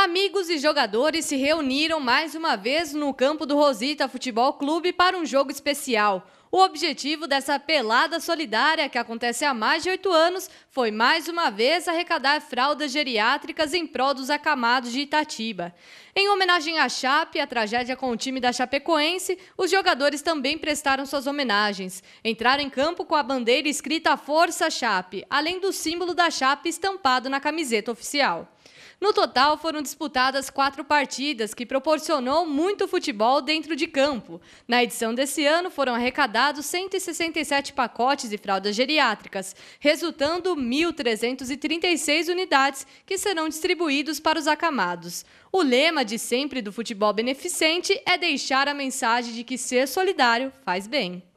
Amigos e jogadores se reuniram mais uma vez no campo do Rosita Futebol Clube para um jogo especial. O objetivo dessa pelada solidária, que acontece há mais de oito anos, foi mais uma vez arrecadar fraldas geriátricas em prol dos acamados de Itatiba. Em homenagem à Chape, a tragédia com o time da Chapecoense, os jogadores também prestaram suas homenagens. Entraram em campo com a bandeira escrita Força Chape, além do símbolo da Chape estampado na camiseta oficial. No total, foram disputadas quatro partidas, que proporcionou muito futebol dentro de campo. Na edição desse ano, foram arrecadados 167 pacotes de fraldas geriátricas, resultando 1.336 unidades que serão distribuídos para os acamados. O lema de sempre do futebol beneficente é deixar a mensagem de que ser solidário faz bem.